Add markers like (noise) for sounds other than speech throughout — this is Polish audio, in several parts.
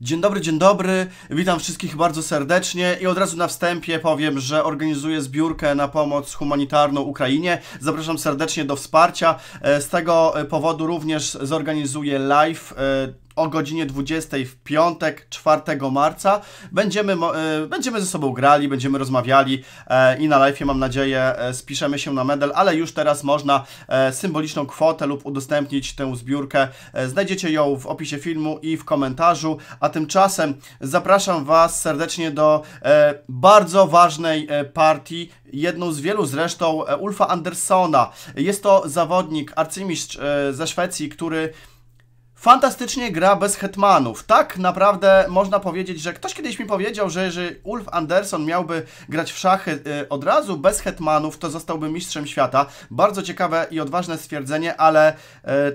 Dzień dobry, dzień dobry. Witam wszystkich bardzo serdecznie i od razu na wstępie powiem, że organizuję zbiórkę na pomoc humanitarną Ukrainie. Zapraszam serdecznie do wsparcia. E, z tego powodu również zorganizuję live e, o godzinie 20 w piątek 4 marca. Będziemy, e, będziemy ze sobą grali, będziemy rozmawiali e, i na live mam nadzieję e, spiszemy się na medal, ale już teraz można symboliczną kwotę lub udostępnić tę zbiórkę. Znajdziecie ją w opisie filmu i w komentarzu, a tymczasem zapraszam Was serdecznie do bardzo ważnej partii, jedną z wielu zresztą Ulfa Andersona. Jest to zawodnik, arcymistrz ze Szwecji, który Fantastycznie gra bez hetmanów. Tak naprawdę można powiedzieć, że ktoś kiedyś mi powiedział, że jeżeli Ulf Anderson miałby grać w szachy y, od razu bez hetmanów, to zostałby mistrzem świata. Bardzo ciekawe i odważne stwierdzenie, ale y,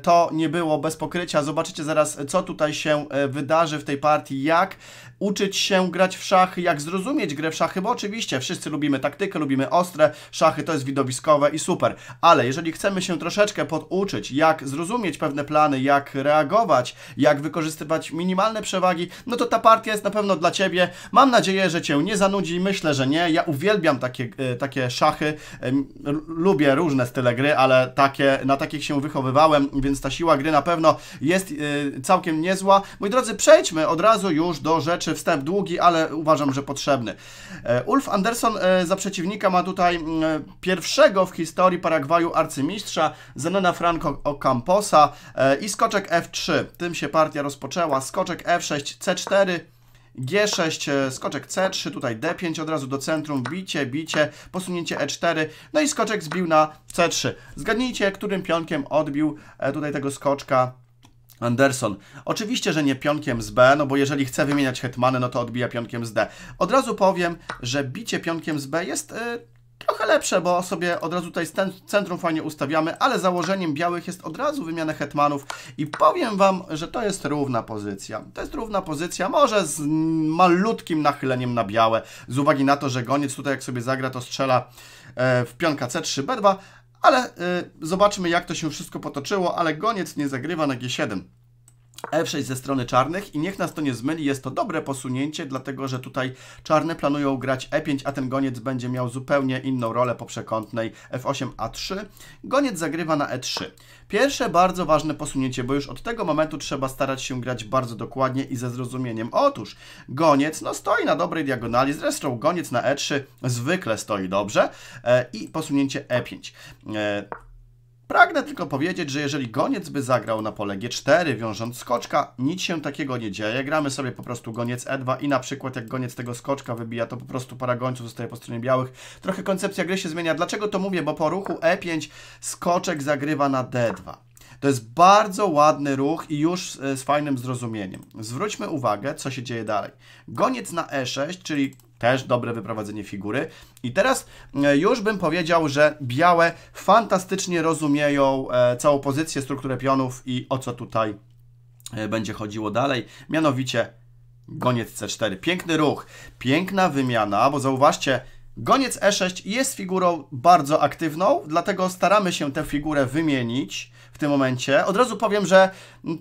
to nie było bez pokrycia. Zobaczycie zaraz, co tutaj się y, wydarzy w tej partii, jak uczyć się grać w szachy, jak zrozumieć grę w szachy, bo oczywiście wszyscy lubimy taktykę, lubimy ostre szachy, to jest widowiskowe i super. Ale jeżeli chcemy się troszeczkę poduczyć, jak zrozumieć pewne plany, jak reagować, jak wykorzystywać minimalne przewagi, no to ta partia jest na pewno dla Ciebie. Mam nadzieję, że Cię nie zanudzi, myślę, że nie. Ja uwielbiam takie, e, takie szachy, lubię różne style gry, ale takie, na takich się wychowywałem, więc ta siła gry na pewno jest e, całkiem niezła. Moi drodzy, przejdźmy od razu już do rzeczy, wstęp długi, ale uważam, że potrzebny. E, Ulf Anderson za przeciwnika ma tutaj pierwszego w historii Paragwaju arcymistrza Zenona Franco Ocamposa i skoczek F3 tym się partia rozpoczęła. Skoczek F6, C4. G6, skoczek C3, tutaj D5 od razu do centrum, bicie, bicie, posunięcie E4, no i skoczek zbił na C3. Zgadnijcie, którym pionkiem odbił e, tutaj tego skoczka Anderson. Oczywiście, że nie pionkiem z B, no bo jeżeli chce wymieniać hetmany, no to odbija pionkiem z D. Od razu powiem, że bicie pionkiem z B jest... Yy, Trochę lepsze, bo sobie od razu tutaj centrum fajnie ustawiamy, ale założeniem białych jest od razu wymiana hetmanów i powiem Wam, że to jest równa pozycja. To jest równa pozycja, może z malutkim nachyleniem na białe, z uwagi na to, że goniec tutaj jak sobie zagra, to strzela e, w pionka C3, B2, ale y, zobaczmy jak to się wszystko potoczyło, ale goniec nie zagrywa na G7. F6 ze strony czarnych i niech nas to nie zmyli, jest to dobre posunięcie, dlatego że tutaj czarne planują grać E5, a ten goniec będzie miał zupełnie inną rolę po przekątnej F8, A3. Goniec zagrywa na E3. Pierwsze bardzo ważne posunięcie, bo już od tego momentu trzeba starać się grać bardzo dokładnie i ze zrozumieniem. Otóż goniec no, stoi na dobrej diagonali, zresztą goniec na E3 zwykle stoi dobrze e, i posunięcie E5. E, Pragnę tylko powiedzieć, że jeżeli goniec by zagrał na pole G4, wiążąc skoczka, nic się takiego nie dzieje. Gramy sobie po prostu goniec E2 i na przykład jak goniec tego skoczka wybija, to po prostu para gońców zostaje po stronie białych. Trochę koncepcja gry się zmienia. Dlaczego to mówię? Bo po ruchu E5 skoczek zagrywa na D2. To jest bardzo ładny ruch i już z, z fajnym zrozumieniem. Zwróćmy uwagę, co się dzieje dalej. Goniec na E6, czyli też dobre wyprowadzenie figury. I teraz e, już bym powiedział, że białe fantastycznie rozumieją e, całą pozycję, strukturę pionów i o co tutaj e, będzie chodziło dalej. Mianowicie goniec C4. Piękny ruch, piękna wymiana, bo zauważcie, goniec E6 jest figurą bardzo aktywną, dlatego staramy się tę figurę wymienić tym momencie. Od razu powiem, że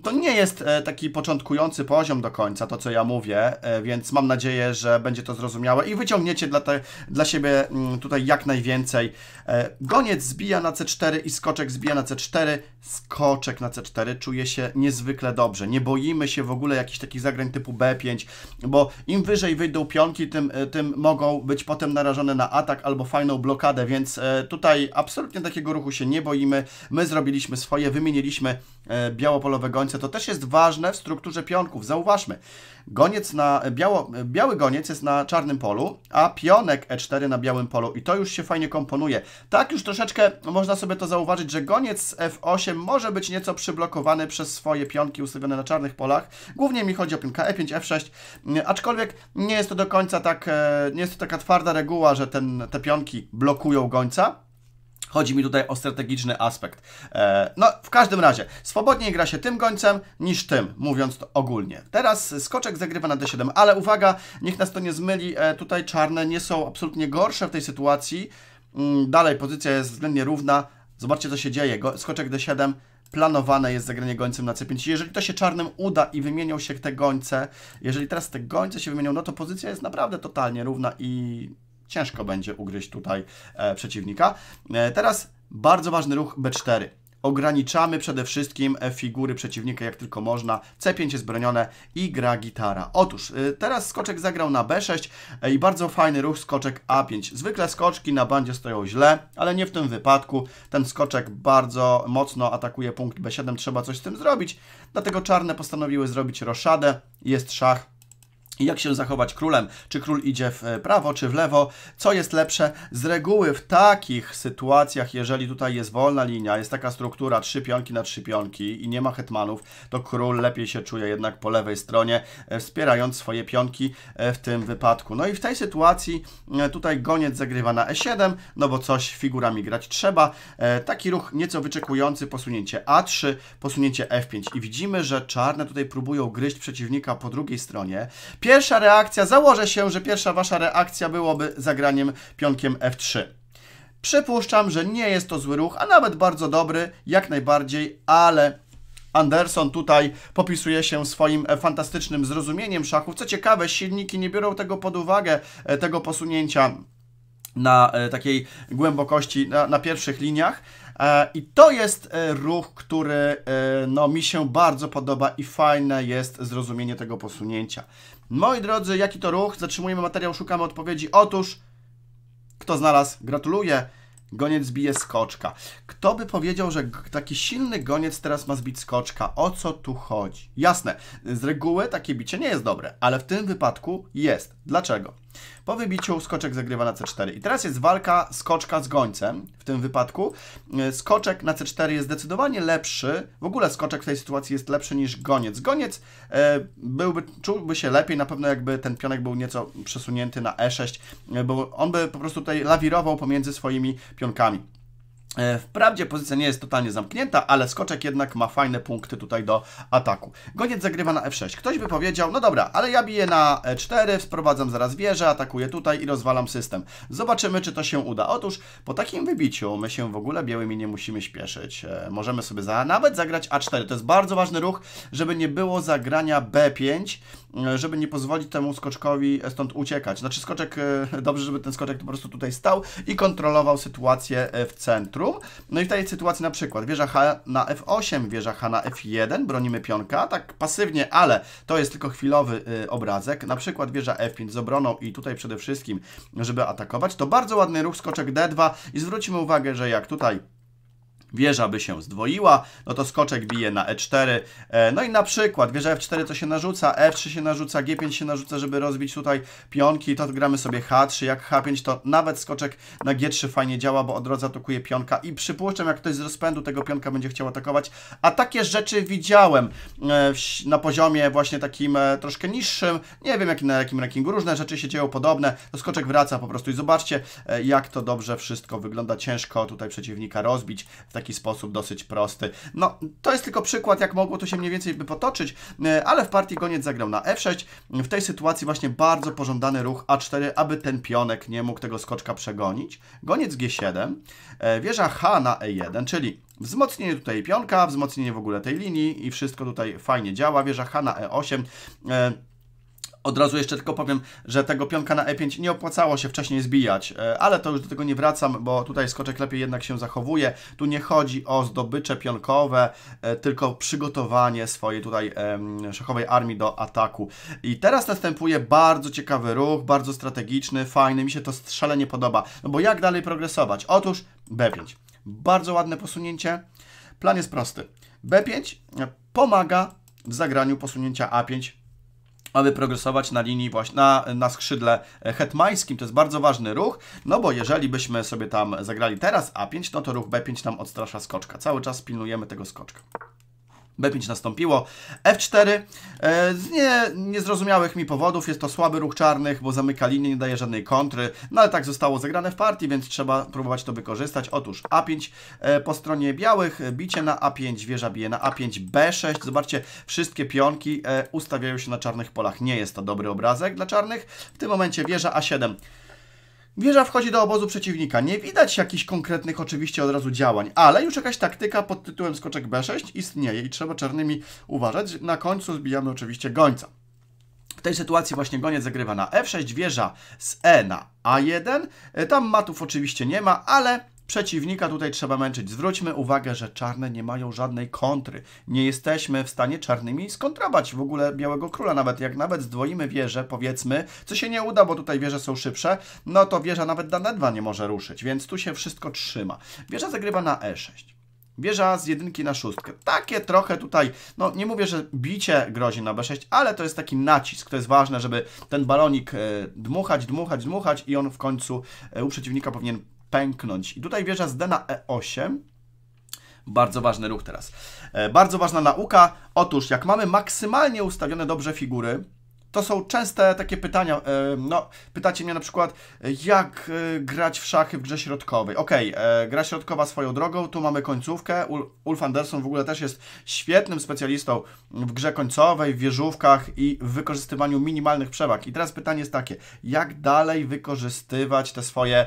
to nie jest e, taki początkujący poziom do końca, to co ja mówię, e, więc mam nadzieję, że będzie to zrozumiałe i wyciągniecie dla, te, dla siebie mm, tutaj jak najwięcej. E, goniec zbija na C4 i skoczek zbija na C4. Skoczek na C4 czuje się niezwykle dobrze. Nie boimy się w ogóle jakichś takich zagrań typu B5, bo im wyżej wyjdą pionki, tym, tym mogą być potem narażone na atak albo fajną blokadę, więc tutaj absolutnie takiego ruchu się nie boimy. My zrobiliśmy swoje sobie wymieniliśmy e, białopolowe gońce, to też jest ważne w strukturze pionków. Zauważmy, goniec na e, biało, e, biały goniec jest na czarnym polu, a pionek E4 na białym polu i to już się fajnie komponuje. Tak już troszeczkę można sobie to zauważyć, że goniec F8 może być nieco przyblokowany przez swoje pionki ustawione na czarnych polach. Głównie mi chodzi o pionka E5, F6, aczkolwiek nie jest to do końca tak, nie jest to taka twarda reguła, że ten, te pionki blokują gońca Chodzi mi tutaj o strategiczny aspekt. E, no, w każdym razie, swobodniej gra się tym gońcem niż tym, mówiąc to ogólnie. Teraz skoczek zagrywa na d7, ale uwaga, niech nas to nie zmyli, e, tutaj czarne nie są absolutnie gorsze w tej sytuacji. Mm, dalej, pozycja jest względnie równa. Zobaczcie, co się dzieje. Skoczek d7, planowane jest zagranie gońcem na C5. Jeżeli to się czarnym uda i wymienią się te gońce, jeżeli teraz te gońce się wymienią, no to pozycja jest naprawdę totalnie równa i ciężko będzie ugryźć tutaj e, przeciwnika. E, teraz bardzo ważny ruch B4 ograniczamy przede wszystkim e, figury przeciwnika jak tylko można. C5 jest bronione i gra gitara. Otóż teraz skoczek zagrał na B6 i bardzo fajny ruch skoczek A5. Zwykle skoczki na bandzie stoją źle, ale nie w tym wypadku. Ten skoczek bardzo mocno atakuje punkt B7, trzeba coś z tym zrobić. Dlatego czarne postanowiły zrobić roszadę. Jest szach i jak się zachować królem, czy król idzie w e, prawo, czy w lewo, co jest lepsze. Z reguły w takich sytuacjach, jeżeli tutaj jest wolna linia, jest taka struktura trzy pionki na trzy pionki i nie ma hetmanów, to król lepiej się czuje jednak po lewej stronie, e, wspierając swoje pionki e, w tym wypadku. No i w tej sytuacji tutaj goniec zagrywa na e7, no bo coś figurami grać trzeba. Taki ruch nieco wyczekujący, posunięcie a3, posunięcie f5 i widzimy, że czarne tutaj próbują gryźć przeciwnika po drugiej stronie. Pierwsza reakcja, założę się, że pierwsza wasza reakcja byłoby zagraniem pionkiem F3. Przypuszczam, że nie jest to zły ruch, a nawet bardzo dobry, jak najbardziej, ale Anderson tutaj popisuje się swoim e, fantastycznym zrozumieniem szachów. Co ciekawe, silniki nie biorą tego pod uwagę, e, tego posunięcia na e, takiej głębokości, na, na pierwszych liniach. I to jest ruch, który no, mi się bardzo podoba i fajne jest zrozumienie tego posunięcia. Moi drodzy, jaki to ruch? Zatrzymujemy materiał, szukamy odpowiedzi. Otóż, kto znalazł? Gratuluję. Goniec bije skoczka. Kto by powiedział, że taki silny goniec teraz ma zbić skoczka? O co tu chodzi? Jasne, z reguły takie bicie nie jest dobre, ale w tym wypadku jest. Dlaczego? Po wybiciu skoczek zagrywa na C4. I teraz jest walka skoczka z gońcem w tym wypadku. E, skoczek na C4 jest zdecydowanie lepszy. W ogóle skoczek w tej sytuacji jest lepszy niż goniec. Goniec e, byłby, czułby się lepiej na pewno jakby ten pionek był nieco przesunięty na E6, e, bo on by po prostu tutaj lawirował pomiędzy swoimi pionkami. E, wprawdzie pozycja nie jest totalnie zamknięta, ale skoczek jednak ma fajne punkty tutaj do ataku. Goniec zagrywa na f6. Ktoś by powiedział, no dobra, ale ja biję na e4, sprowadzam zaraz wieżę, atakuję tutaj i rozwalam system. Zobaczymy, czy to się uda. Otóż po takim wybiciu my się w ogóle białymi nie musimy śpieszyć. E, możemy sobie za, nawet zagrać a4. To jest bardzo ważny ruch, żeby nie było zagrania b5, e, żeby nie pozwolić temu skoczkowi stąd uciekać. Znaczy skoczek, dobrze, żeby ten skoczek po prostu tutaj stał i kontrolował sytuację w centrum no i w tej sytuacji na przykład wieża H na F8, wieża H na F1, bronimy pionka, tak pasywnie, ale to jest tylko chwilowy y, obrazek. Na przykład wieża F5 z obroną i tutaj przede wszystkim, żeby atakować, to bardzo ładny ruch skoczek D2 i zwróćmy uwagę, że jak tutaj wieża by się zdwoiła, no to skoczek bije na e4. E, no i na przykład wieża f4 to się narzuca, f3 się narzuca, g5 się narzuca, żeby rozbić tutaj pionki. To gramy sobie h3, jak h5 to nawet skoczek na g3 fajnie działa, bo od razu atakuje pionka i przypuszczam, jak ktoś z rozpędu tego pionka będzie chciał atakować. A takie rzeczy widziałem e, na poziomie właśnie takim e, troszkę niższym, nie wiem jak, na jakim rankingu, różne rzeczy się dzieją podobne. To no skoczek wraca po prostu i zobaczcie, jak to dobrze wszystko wygląda. Ciężko tutaj przeciwnika rozbić w taki sposób dosyć prosty. No, to jest tylko przykład, jak mogło to się mniej więcej by potoczyć, e, ale w partii goniec zagrał na f6. W tej sytuacji właśnie bardzo pożądany ruch a4, aby ten pionek nie mógł tego skoczka przegonić. Goniec g7, e, wieża h na e1, czyli Wzmocnienie tutaj pionka, wzmocnienie w ogóle tej linii i wszystko tutaj fajnie działa. Wieża H na E8. Od razu jeszcze tylko powiem, że tego pionka na E5 nie opłacało się wcześniej zbijać, e, ale to już do tego nie wracam, bo tutaj skoczek lepiej jednak się zachowuje. Tu nie chodzi o zdobycze pionkowe, e, tylko przygotowanie swojej tutaj szachowej armii do ataku. I teraz następuje bardzo ciekawy ruch, bardzo strategiczny, fajny, mi się to strzelenie podoba. No bo jak dalej progresować? Otóż B5. Bardzo ładne posunięcie. Plan jest prosty. B5 e, pomaga w zagraniu posunięcia A5 aby progresować na linii właśnie na, na skrzydle e, hetmańskim. To jest bardzo ważny ruch, no bo jeżeli byśmy sobie tam zagrali teraz A5, no to ruch B5 nam odstrasza skoczka. Cały czas pilnujemy tego skoczka. B5 nastąpiło. F4 e, z nie, niezrozumiałych mi powodów jest to słaby ruch czarnych, bo zamyka linię, nie daje żadnej kontry, no ale tak zostało zagrane w partii, więc trzeba próbować to wykorzystać. Otóż A5 e, po stronie białych, bicie na A5, wieża bije na A5, B6. Zobaczcie, wszystkie pionki e, ustawiają się na czarnych polach. Nie jest to dobry obrazek dla czarnych. W tym momencie wieża A7. Wieża wchodzi do obozu przeciwnika. Nie widać jakichś konkretnych oczywiście od razu działań, ale już jakaś taktyka pod tytułem skoczek B6 istnieje i trzeba czarnymi uważać. Na końcu zbijamy oczywiście gońca. W tej sytuacji właśnie goniec zagrywa na F6, wieża z E na A1. E, tam matów oczywiście nie ma, ale Przeciwnika tutaj trzeba męczyć. Zwróćmy uwagę, że czarne nie mają żadnej kontry. Nie jesteśmy w stanie czarnymi skontrować. w ogóle Białego Króla. Nawet jak nawet zdwoimy wieżę, powiedzmy, co się nie uda, bo tutaj wieże są szybsze, no to wieża nawet na dwa nie może ruszyć, więc tu się wszystko trzyma. Wieża zagrywa na E6. Wieża z jedynki na szóstkę. Takie trochę tutaj, no nie mówię, że bicie grozi na B6, ale to jest taki nacisk. To jest ważne, żeby ten balonik e, dmuchać, dmuchać, dmuchać i on w końcu e, u przeciwnika powinien pęknąć. I tutaj wieża z D na E8. Bardzo ważny ruch teraz. E, bardzo ważna nauka. Otóż, jak mamy maksymalnie ustawione dobrze figury, to są częste takie pytania. E, no, pytacie mnie na przykład, jak e, grać w szachy w grze środkowej. Okej, okay, e, gra środkowa swoją drogą, tu mamy końcówkę. Ulf Anderson w ogóle też jest świetnym specjalistą w grze końcowej, w wieżówkach i w wykorzystywaniu minimalnych przewag. I teraz pytanie jest takie, jak dalej wykorzystywać te swoje,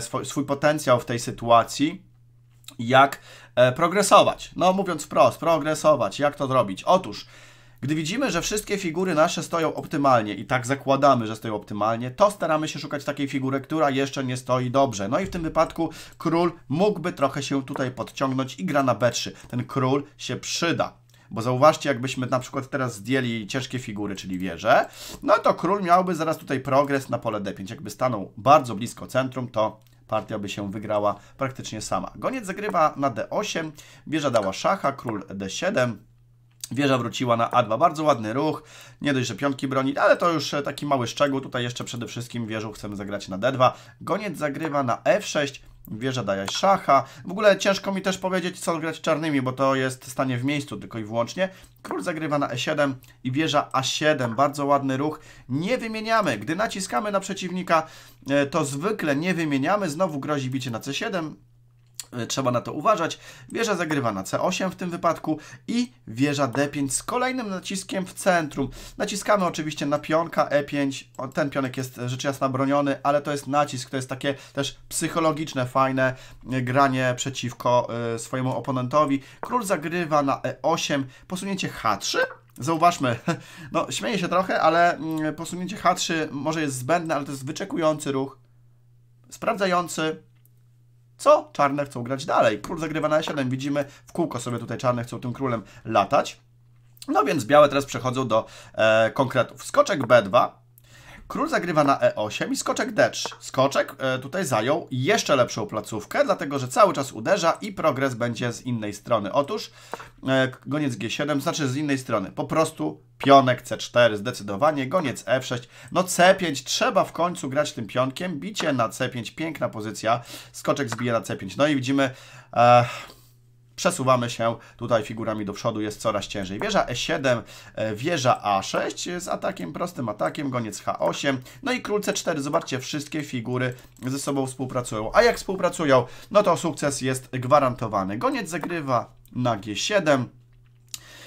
swój, swój potencjał w tej sytuacji? Jak progresować? No, mówiąc wprost, progresować. Jak to zrobić? Otóż gdy widzimy, że wszystkie figury nasze stoją optymalnie i tak zakładamy, że stoją optymalnie, to staramy się szukać takiej figury, która jeszcze nie stoi dobrze. No i w tym wypadku król mógłby trochę się tutaj podciągnąć i gra na B3. Ten król się przyda. Bo zauważcie, jakbyśmy na przykład teraz zdjęli ciężkie figury, czyli wieże, no to król miałby zaraz tutaj progres na pole D5. Jakby stanął bardzo blisko centrum, to partia by się wygrała praktycznie sama. Goniec zagrywa na D8, wieża dała szacha, król D7, Wieża wróciła na A2, bardzo ładny ruch, nie dość, że piątki broni, ale to już e, taki mały szczegół, tutaj jeszcze przede wszystkim wieżą chcemy zagrać na D2, goniec zagrywa na F6, wieża daje szacha, w ogóle ciężko mi też powiedzieć co grać czarnymi, bo to jest stanie w miejscu tylko i wyłącznie, król zagrywa na E7 i wieża A7, bardzo ładny ruch, nie wymieniamy, gdy naciskamy na przeciwnika, e, to zwykle nie wymieniamy, znowu grozi bicie na C7, Y, trzeba na to uważać. Wieża zagrywa na C8 w tym wypadku i wieża D5 z kolejnym naciskiem w centrum. Naciskamy oczywiście na pionka E5. Ten pionek jest e, rzecz jasna broniony, ale to jest nacisk, to jest takie też psychologiczne, fajne e, granie przeciwko e, swojemu oponentowi. Król zagrywa na E8, posunięcie H3 Zauważmy, (laughs) no śmieję się trochę, ale mm, posunięcie H3 może jest zbędne, ale to jest wyczekujący ruch, sprawdzający, co czarne chcą grać dalej. Król zagrywa na e7, widzimy w kółko sobie tutaj czarne chcą tym królem latać. No więc białe teraz przechodzą do e, konkretów. Skoczek b2, Król zagrywa na E8 i skoczek D3. Skoczek e, tutaj zajął jeszcze lepszą placówkę, dlatego że cały czas uderza i progres będzie z innej strony. Otóż e, goniec G7, znaczy z innej strony, po prostu pionek C4, zdecydowanie, goniec F6, no C5, trzeba w końcu grać tym pionkiem, bicie na C5, piękna pozycja, skoczek zbije na C5, no i widzimy... E przesuwamy się tutaj figurami do przodu, jest coraz ciężej. Wieża E7, e, wieża A6 z atakiem, prostym atakiem, goniec H8, no i król C4. Zobaczcie, wszystkie figury ze sobą współpracują. A jak współpracują, no to sukces jest gwarantowany. Goniec zagrywa na G7,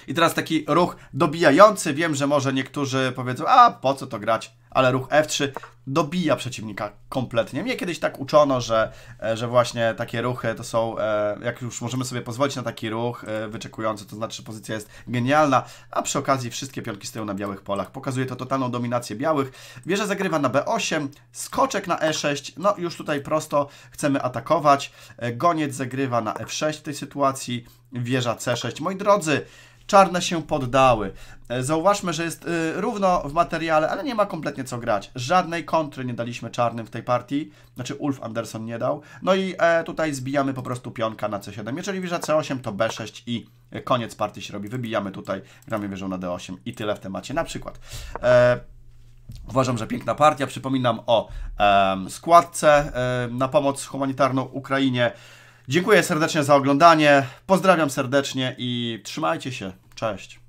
i teraz taki ruch dobijający. Wiem, że może niektórzy powiedzą, a po co to grać ale ruch F3 dobija przeciwnika kompletnie. Mnie kiedyś tak uczono, że, e, że właśnie takie ruchy to są, e, jak już możemy sobie pozwolić na taki ruch e, wyczekujący, to znaczy, że pozycja jest genialna, a przy okazji wszystkie pionki stoją na białych polach. Pokazuje to totalną dominację białych. Wieża zagrywa na B8, skoczek na E6, no już tutaj prosto chcemy atakować. Goniec zagrywa na F6 w tej sytuacji, wieża C6. Moi drodzy, czarne się poddały. E, zauważmy, że jest e, równo w materiale, ale nie ma kompletnie co grać. Żadnej kontry nie daliśmy czarnym w tej partii, znaczy Ulf Anderson nie dał. No i e, tutaj zbijamy po prostu pionka na C7. Jeżeli wieża C8 to B6 i koniec partii się robi. Wybijamy tutaj, gramy wieżą na D8 i tyle w temacie na przykład. Uważam, że piękna partia. Przypominam o składce na pomoc humanitarną Ukrainie. Dziękuję serdecznie za oglądanie. Pozdrawiam serdecznie i trzymajcie się. Cześć.